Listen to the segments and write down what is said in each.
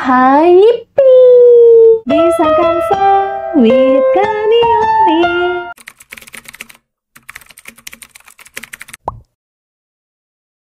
Haipi Bisa disangkan sawit kanioni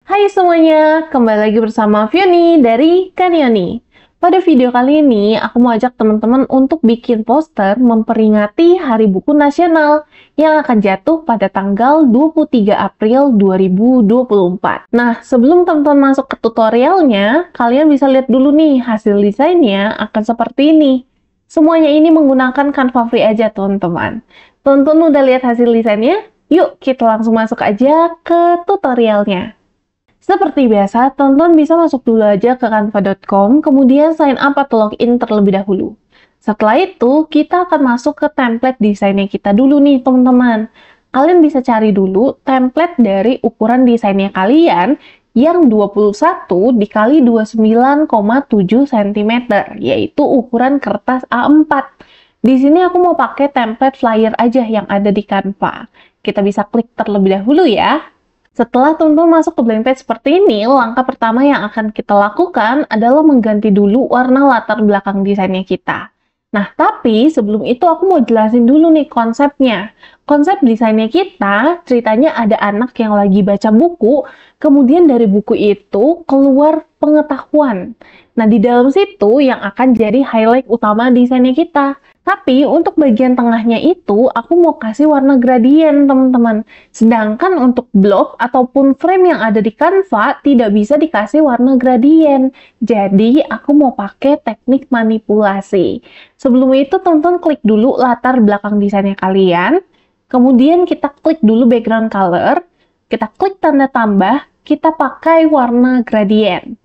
Hai semuanya, kembali lagi bersama Fioni dari Kanioni. Pada video kali ini, aku mau ajak teman-teman untuk bikin poster memperingati Hari Buku Nasional yang akan jatuh pada tanggal 23 April 2024. Nah, sebelum teman-teman masuk ke tutorialnya, kalian bisa lihat dulu nih hasil desainnya akan seperti ini. Semuanya ini menggunakan Canva Free aja, teman-teman. Tonton udah lihat hasil desainnya? Yuk, kita langsung masuk aja ke tutorialnya. Seperti biasa, tonton bisa masuk dulu aja ke kanva.com, kemudian sign up atau login terlebih dahulu. Setelah itu, kita akan masuk ke template desainnya kita dulu nih, teman-teman. Kalian bisa cari dulu template dari ukuran desainnya kalian yang 21 dikali 29,7 cm, yaitu ukuran kertas A4. Di sini aku mau pakai template flyer aja yang ada di Canva. Kita bisa klik terlebih dahulu ya. Setelah teman-teman masuk ke blank page seperti ini, langkah pertama yang akan kita lakukan adalah mengganti dulu warna latar belakang desainnya kita. Nah, tapi sebelum itu aku mau jelasin dulu nih konsepnya. Konsep desainnya kita, ceritanya ada anak yang lagi baca buku, kemudian dari buku itu keluar pengetahuan. Nah, di dalam situ yang akan jadi highlight utama desainnya kita. Tapi untuk bagian tengahnya itu, aku mau kasih warna gradien, teman-teman. Sedangkan untuk block ataupun frame yang ada di Canva, tidak bisa dikasih warna gradien. Jadi, aku mau pakai teknik manipulasi. Sebelum itu, tonton klik dulu latar belakang desainnya kalian. Kemudian kita klik dulu background color. Kita klik tanda tambah, kita pakai warna gradient.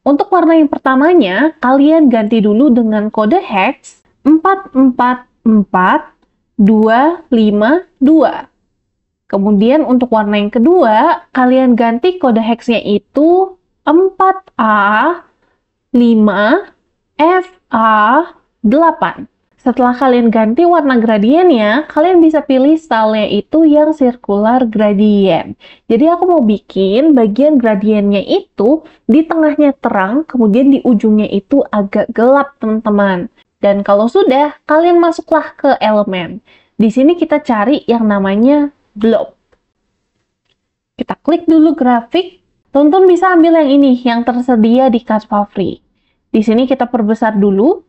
Untuk warna yang pertamanya, kalian ganti dulu dengan kode hex 444252. Kemudian untuk warna yang kedua, kalian ganti kode hexnya itu 4A 5 FA 8. Setelah kalian ganti warna gradiennya, kalian bisa pilih stylenya itu yang circular gradient. Jadi aku mau bikin bagian gradiennya itu di tengahnya terang, kemudian di ujungnya itu agak gelap teman-teman. Dan kalau sudah, kalian masuklah ke elemen. Di sini kita cari yang namanya blob. Kita klik dulu grafik. Tonton bisa ambil yang ini, yang tersedia di Canva Free. Di sini kita perbesar dulu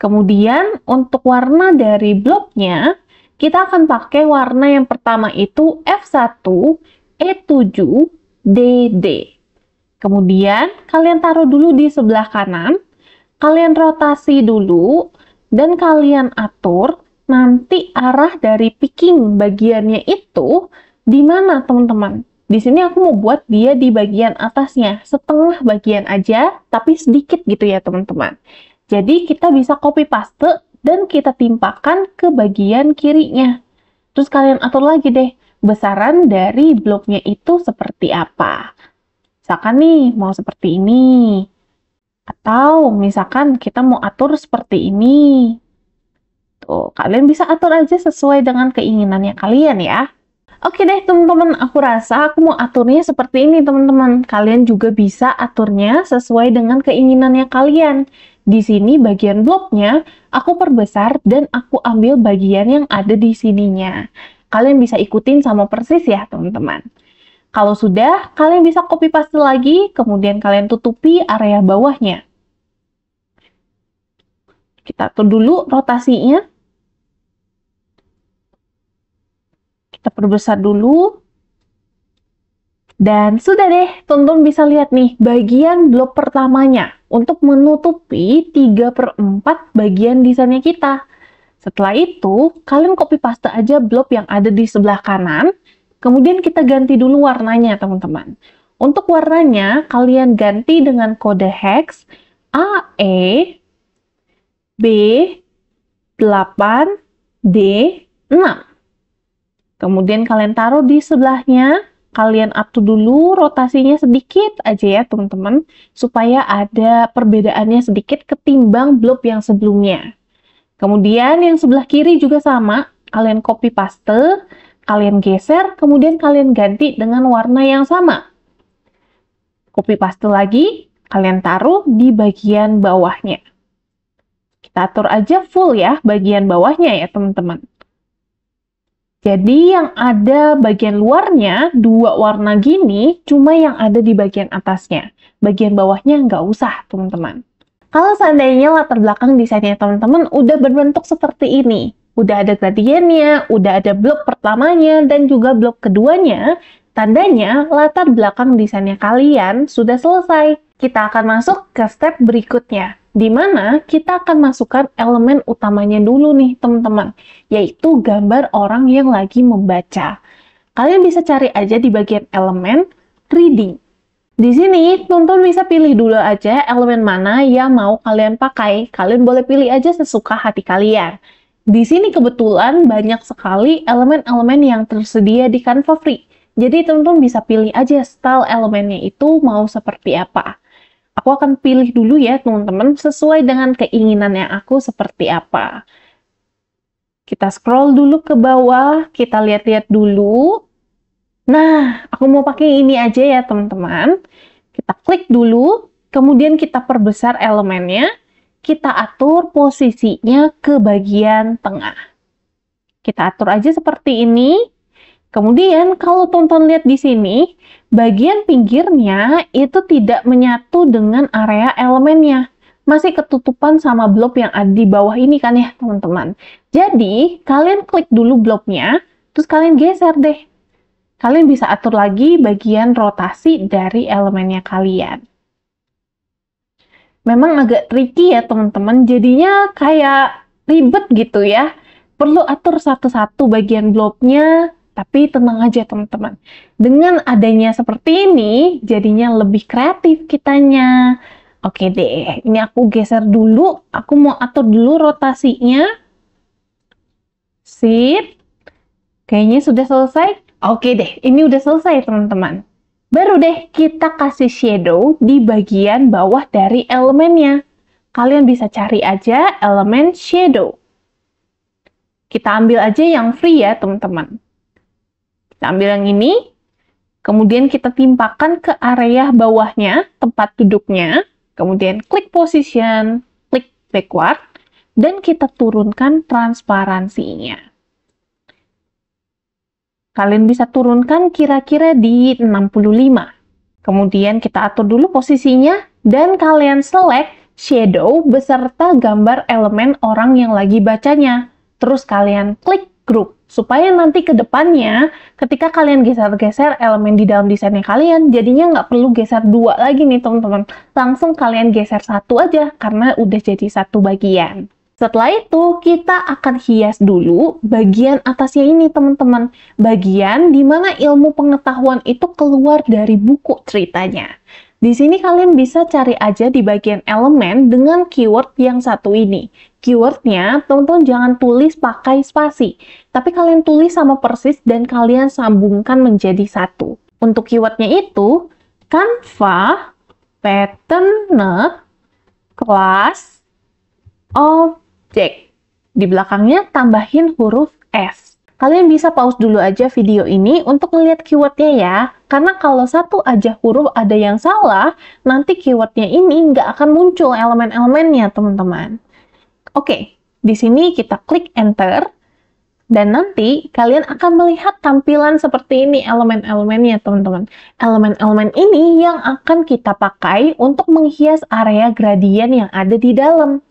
Kemudian untuk warna dari bloknya, kita akan pakai warna yang pertama itu F1, E7, DD. Kemudian kalian taruh dulu di sebelah kanan, kalian rotasi dulu, dan kalian atur nanti arah dari picking bagiannya itu di mana teman-teman. Di sini aku mau buat dia di bagian atasnya, setengah bagian aja, tapi sedikit gitu ya teman-teman. Jadi kita bisa copy paste dan kita timpakan ke bagian kirinya. Terus kalian atur lagi deh besaran dari bloknya itu seperti apa. Misalkan nih mau seperti ini. Atau misalkan kita mau atur seperti ini. Tuh, kalian bisa atur aja sesuai dengan keinginannya kalian ya. Oke deh teman-teman, aku rasa aku mau aturnya seperti ini teman-teman. Kalian juga bisa aturnya sesuai dengan keinginannya kalian. Di sini bagian bloknya aku perbesar dan aku ambil bagian yang ada di sininya. Kalian bisa ikutin sama persis ya teman-teman. Kalau sudah, kalian bisa copy paste lagi, kemudian kalian tutupi area bawahnya. Kita atur dulu rotasinya. perbesar dulu. Dan sudah deh, tonton bisa lihat nih bagian blok pertamanya untuk menutupi 3 per 4 bagian desainnya kita. Setelah itu, kalian copy paste aja blok yang ada di sebelah kanan, kemudian kita ganti dulu warnanya teman-teman. Untuk warnanya, kalian ganti dengan kode hex AE B8D6. Kemudian kalian taruh di sebelahnya, kalian up to dulu rotasinya sedikit aja ya teman-teman, supaya ada perbedaannya sedikit ketimbang blob yang sebelumnya. Kemudian yang sebelah kiri juga sama, kalian copy paste, kalian geser, kemudian kalian ganti dengan warna yang sama. Copy paste lagi, kalian taruh di bagian bawahnya. Kita atur aja full ya bagian bawahnya ya teman-teman. Jadi yang ada bagian luarnya, dua warna gini, cuma yang ada di bagian atasnya. Bagian bawahnya nggak usah, teman-teman. Kalau seandainya latar belakang desainnya teman-teman udah berbentuk seperti ini, udah ada gradiennya, udah ada blok pertamanya, dan juga blok keduanya, tandanya latar belakang desainnya kalian sudah selesai. Kita akan masuk ke step berikutnya, di mana kita akan masukkan elemen utamanya dulu nih teman-teman, yaitu gambar orang yang lagi membaca. Kalian bisa cari aja di bagian elemen reading. Di sini, tonton bisa pilih dulu aja elemen mana yang mau kalian pakai. Kalian boleh pilih aja sesuka hati kalian. Di sini kebetulan banyak sekali elemen-elemen yang tersedia di Canva Free. Jadi, teman-teman bisa pilih aja style elemennya itu mau seperti apa. Aku akan pilih dulu ya teman-teman sesuai dengan keinginan yang aku seperti apa. Kita scroll dulu ke bawah, kita lihat-lihat dulu. Nah, aku mau pakai ini aja ya teman-teman. Kita klik dulu, kemudian kita perbesar elemennya. Kita atur posisinya ke bagian tengah. Kita atur aja seperti ini Kemudian kalau tonton lihat di sini, bagian pinggirnya itu tidak menyatu dengan area elemennya. Masih ketutupan sama blob yang ada di bawah ini kan ya teman-teman. Jadi kalian klik dulu blobnya, terus kalian geser deh. Kalian bisa atur lagi bagian rotasi dari elemennya kalian. Memang agak tricky ya teman-teman, jadinya kayak ribet gitu ya. Perlu atur satu-satu bagian blobnya, tapi tenang aja teman-teman. Dengan adanya seperti ini, jadinya lebih kreatif kitanya. Oke deh, ini aku geser dulu. Aku mau atur dulu rotasinya. Sip. Kayaknya sudah selesai. Oke deh, ini udah selesai teman-teman. Baru deh kita kasih shadow di bagian bawah dari elemennya. Kalian bisa cari aja elemen shadow. Kita ambil aja yang free ya teman-teman. Kita nah, ambil yang ini, kemudian kita timpakan ke area bawahnya, tempat duduknya, kemudian klik position, klik backward, dan kita turunkan transparansinya. Kalian bisa turunkan kira-kira di 65. Kemudian kita atur dulu posisinya, dan kalian select shadow beserta gambar elemen orang yang lagi bacanya. Terus kalian klik group supaya nanti ke depannya ketika kalian geser-geser elemen di dalam desainnya kalian jadinya nggak perlu geser dua lagi nih teman-teman langsung kalian geser satu aja karena udah jadi satu bagian setelah itu kita akan hias dulu bagian atasnya ini teman-teman bagian dimana ilmu pengetahuan itu keluar dari buku ceritanya di sini kalian bisa cari aja di bagian elemen dengan keyword yang satu ini. Keywordnya, teman-teman jangan tulis pakai spasi, tapi kalian tulis sama persis dan kalian sambungkan menjadi satu. Untuk keywordnya itu, Canva, Pattern, Class, Object. Di belakangnya tambahin huruf S. Kalian bisa pause dulu aja video ini untuk melihat keywordnya ya. Karena kalau satu aja huruf ada yang salah, nanti keywordnya ini nggak akan muncul elemen-elemennya, teman-teman. Oke, di sini kita klik Enter. Dan nanti kalian akan melihat tampilan seperti ini elemen-elemennya teman-teman. Elemen-elemen ini yang akan kita pakai untuk menghias area gradien yang ada di dalam.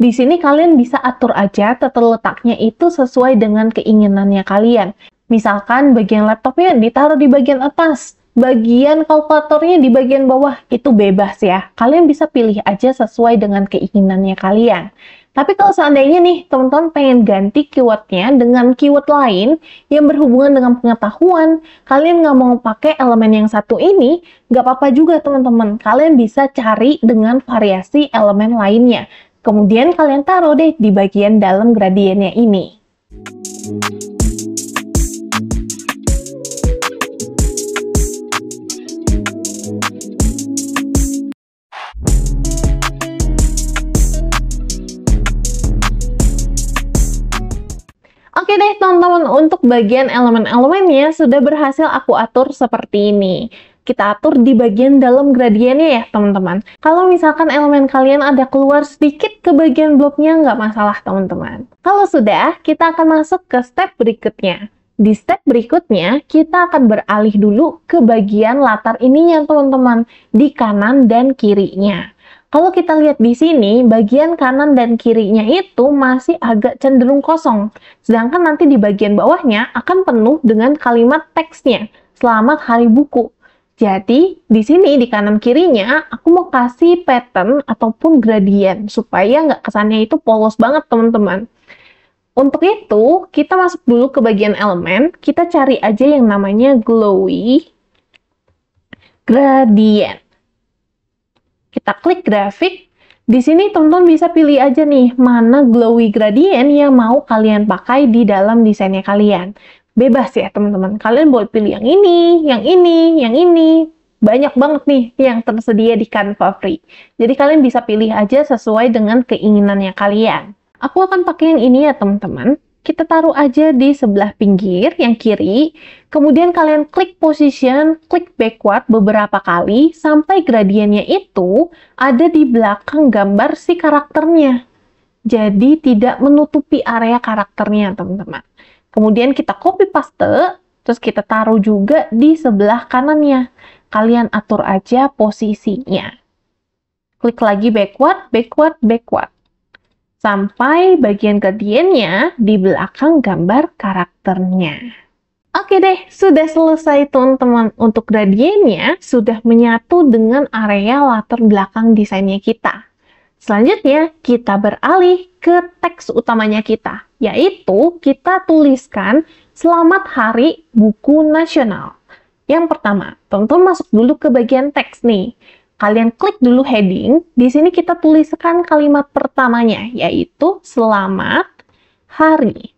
Di sini kalian bisa atur aja tata letaknya itu sesuai dengan keinginannya kalian. Misalkan bagian laptopnya ditaruh di bagian atas, bagian kalkulatornya di bagian bawah, itu bebas ya. Kalian bisa pilih aja sesuai dengan keinginannya kalian. Tapi kalau seandainya nih teman-teman pengen ganti keywordnya dengan keyword lain yang berhubungan dengan pengetahuan, kalian nggak mau pakai elemen yang satu ini, nggak apa-apa juga teman-teman. Kalian bisa cari dengan variasi elemen lainnya. Kemudian kalian taruh deh di bagian dalam gradiennya ini. Oke deh teman-teman, untuk bagian elemen-elemennya sudah berhasil aku atur seperti ini kita atur di bagian dalam gradiennya ya teman-teman. Kalau misalkan elemen kalian ada keluar sedikit ke bagian bloknya nggak masalah teman-teman. Kalau sudah, kita akan masuk ke step berikutnya. Di step berikutnya, kita akan beralih dulu ke bagian latar ininya teman-teman, di kanan dan kirinya. Kalau kita lihat di sini, bagian kanan dan kirinya itu masih agak cenderung kosong. Sedangkan nanti di bagian bawahnya akan penuh dengan kalimat teksnya, selamat hari buku. Jadi, di sini di kanan kirinya, aku mau kasih pattern ataupun gradient, supaya nggak kesannya itu polos banget, teman-teman. Untuk itu, kita masuk dulu ke bagian elemen, kita cari aja yang namanya glowy gradient. Kita klik grafik, di sini teman-teman bisa pilih aja nih, mana glowy gradient yang mau kalian pakai di dalam desainnya kalian bebas ya teman-teman. Kalian boleh pilih yang ini, yang ini, yang ini. Banyak banget nih yang tersedia di Canva Free. Jadi kalian bisa pilih aja sesuai dengan keinginannya kalian. Aku akan pakai yang ini ya teman-teman. Kita taruh aja di sebelah pinggir yang kiri. Kemudian kalian klik position, klik backward beberapa kali sampai gradiennya itu ada di belakang gambar si karakternya. Jadi tidak menutupi area karakternya teman-teman. Kemudian kita copy paste, terus kita taruh juga di sebelah kanannya. Kalian atur aja posisinya. Klik lagi backward, backward, backward. Sampai bagian gradiennya di belakang gambar karakternya. Oke deh, sudah selesai teman-teman. Untuk gradiennya sudah menyatu dengan area latar belakang desainnya kita. Selanjutnya, kita beralih ke teks utamanya kita, yaitu kita tuliskan Selamat Hari Buku Nasional. Yang pertama, teman-teman masuk dulu ke bagian teks nih. Kalian klik dulu heading, di sini kita tuliskan kalimat pertamanya, yaitu Selamat Hari.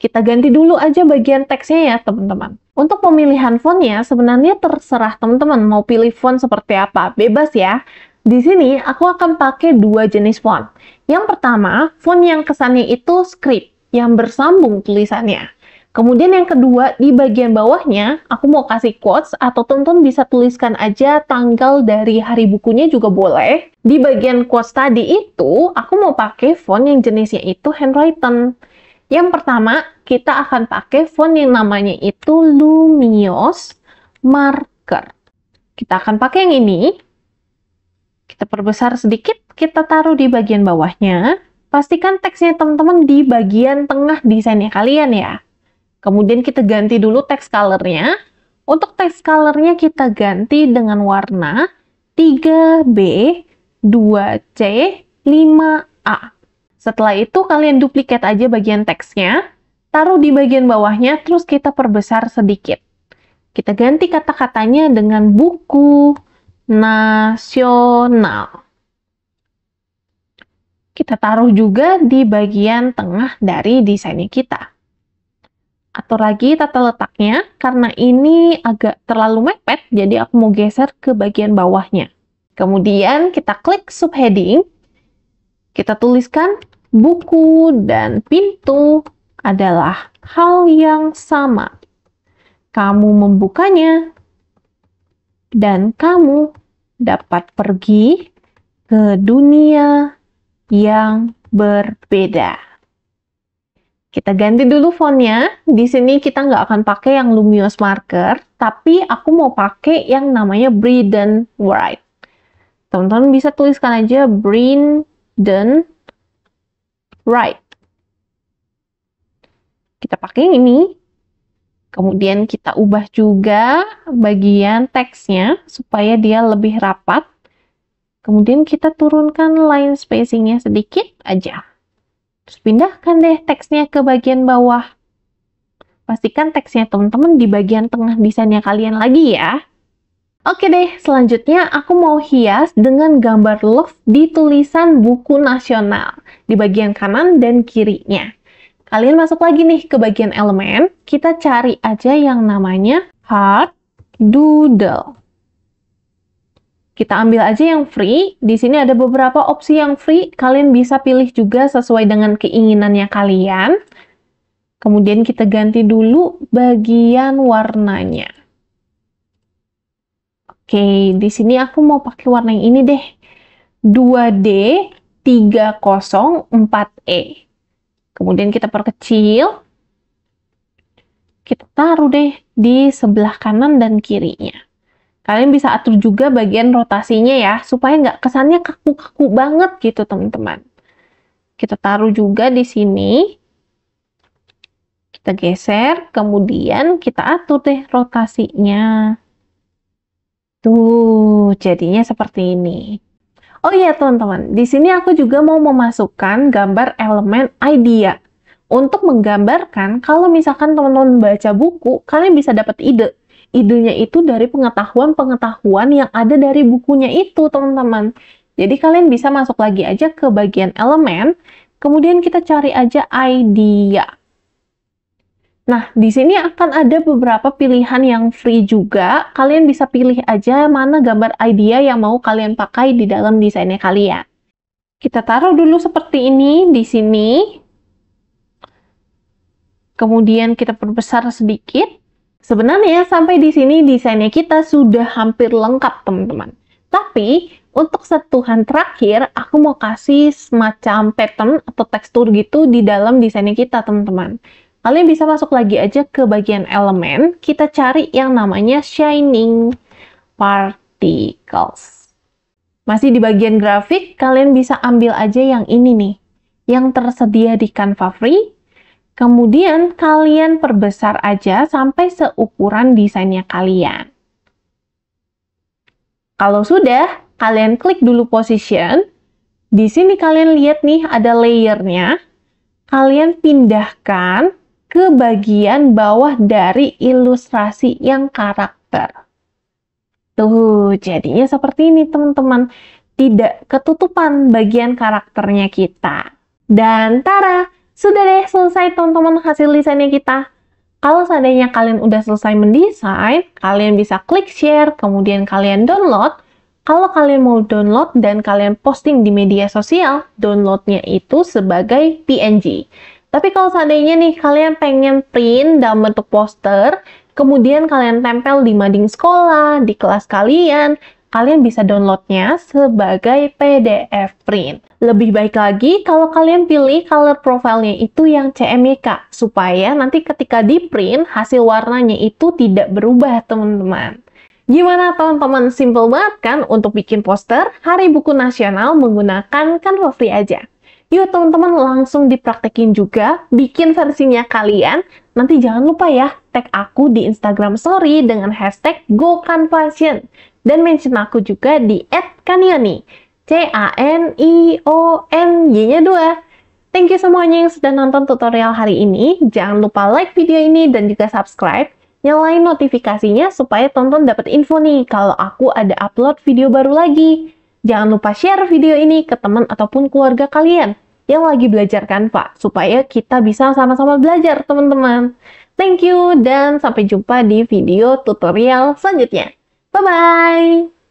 Kita ganti dulu aja bagian teksnya ya, teman-teman. Untuk pemilihan fontnya, sebenarnya terserah teman-teman mau pilih font seperti apa, bebas ya. Di sini aku akan pakai dua jenis font. Yang pertama, font yang kesannya itu script, yang bersambung tulisannya. Kemudian yang kedua, di bagian bawahnya aku mau kasih quotes atau tonton bisa tuliskan aja tanggal dari hari bukunya juga boleh. Di bagian quotes tadi itu, aku mau pakai font yang jenisnya itu handwritten. Yang pertama, kita akan pakai font yang namanya itu Lumios Marker. Kita akan pakai yang ini, kita perbesar sedikit, kita taruh di bagian bawahnya. Pastikan teksnya teman-teman di bagian tengah desainnya kalian ya. Kemudian kita ganti dulu teks colornya. Untuk teks colornya kita ganti dengan warna 3B, 2C, 5A. Setelah itu kalian duplikat aja bagian teksnya, taruh di bagian bawahnya, terus kita perbesar sedikit. Kita ganti kata-katanya dengan buku, nasional. Kita taruh juga di bagian tengah dari desainnya kita. Atau lagi tata letaknya, karena ini agak terlalu mepet, jadi aku mau geser ke bagian bawahnya. Kemudian kita klik subheading, kita tuliskan buku dan pintu adalah hal yang sama. Kamu membukanya, dan kamu dapat pergi ke dunia yang berbeda. Kita ganti dulu fontnya. Di sini kita nggak akan pakai yang Lumios marker, tapi aku mau pakai yang namanya Braden White. Teman-teman bisa tuliskan aja Braden White. Kita pakai yang ini Kemudian kita ubah juga bagian teksnya supaya dia lebih rapat. Kemudian kita turunkan line spacingnya sedikit aja. Terus pindahkan deh teksnya ke bagian bawah. Pastikan teksnya teman-teman di bagian tengah desainnya kalian lagi ya. Oke deh, selanjutnya aku mau hias dengan gambar love di tulisan buku nasional di bagian kanan dan kirinya. Kalian masuk lagi nih ke bagian elemen, kita cari aja yang namanya hard doodle. Kita ambil aja yang free. Di sini ada beberapa opsi yang free. Kalian bisa pilih juga sesuai dengan keinginannya kalian. Kemudian kita ganti dulu bagian warnanya. Oke, di sini aku mau pakai warna yang ini deh. 2D 304E. Kemudian kita perkecil. Kita taruh deh di sebelah kanan dan kirinya. Kalian bisa atur juga bagian rotasinya ya, supaya nggak kesannya kaku-kaku banget gitu teman-teman. Kita taruh juga di sini. Kita geser, kemudian kita atur deh rotasinya. Tuh, jadinya seperti ini. Oh iya teman-teman, di sini aku juga mau memasukkan gambar elemen idea untuk menggambarkan kalau misalkan teman-teman baca buku, kalian bisa dapat ide. Idenya itu dari pengetahuan-pengetahuan yang ada dari bukunya itu, teman-teman. Jadi kalian bisa masuk lagi aja ke bagian elemen, kemudian kita cari aja idea. Nah, di sini akan ada beberapa pilihan yang free juga. Kalian bisa pilih aja mana gambar idea yang mau kalian pakai di dalam desainnya kalian. Kita taruh dulu seperti ini di sini. Kemudian kita perbesar sedikit. Sebenarnya sampai di sini desainnya kita sudah hampir lengkap, teman-teman. Tapi untuk setuhan terakhir, aku mau kasih semacam pattern atau tekstur gitu di dalam desainnya kita, teman-teman. Kalian bisa masuk lagi aja ke bagian elemen, kita cari yang namanya shining particles. Masih di bagian grafik, kalian bisa ambil aja yang ini nih, yang tersedia di Canva Free. Kemudian kalian perbesar aja sampai seukuran desainnya kalian. Kalau sudah, kalian klik dulu position. Di sini kalian lihat nih ada layernya. Kalian pindahkan ke bagian bawah dari ilustrasi yang karakter. Tuh, jadinya seperti ini teman-teman. Tidak ketutupan bagian karakternya kita. Dan tara, sudah deh selesai teman-teman hasil desainnya kita. Kalau seandainya kalian udah selesai mendesain, kalian bisa klik share, kemudian kalian download. Kalau kalian mau download dan kalian posting di media sosial, downloadnya itu sebagai PNG. Tapi kalau seandainya nih kalian pengen print dalam bentuk poster, kemudian kalian tempel di mading sekolah, di kelas kalian, kalian bisa downloadnya sebagai PDF print. Lebih baik lagi kalau kalian pilih color profile-nya itu yang CMYK, supaya nanti ketika di print, hasil warnanya itu tidak berubah teman-teman. Gimana teman-teman? Simple banget kan untuk bikin poster Hari Buku Nasional menggunakan Canva Free aja. Yuk teman-teman langsung dipraktekin juga, bikin versinya kalian. Nanti jangan lupa ya, tag aku di Instagram Sorry dengan hashtag GoKanVasion. Dan mention aku juga di @kanioni. C-A-N-I-O-N-Y-nya 2. Thank you semuanya yang sudah nonton tutorial hari ini. Jangan lupa like video ini dan juga subscribe. Nyalain notifikasinya supaya tonton dapat info nih kalau aku ada upload video baru lagi. Jangan lupa share video ini ke teman ataupun keluarga kalian yang lagi belajar kan, Pak supaya kita bisa sama-sama belajar teman-teman. Thank you dan sampai jumpa di video tutorial selanjutnya. Bye-bye!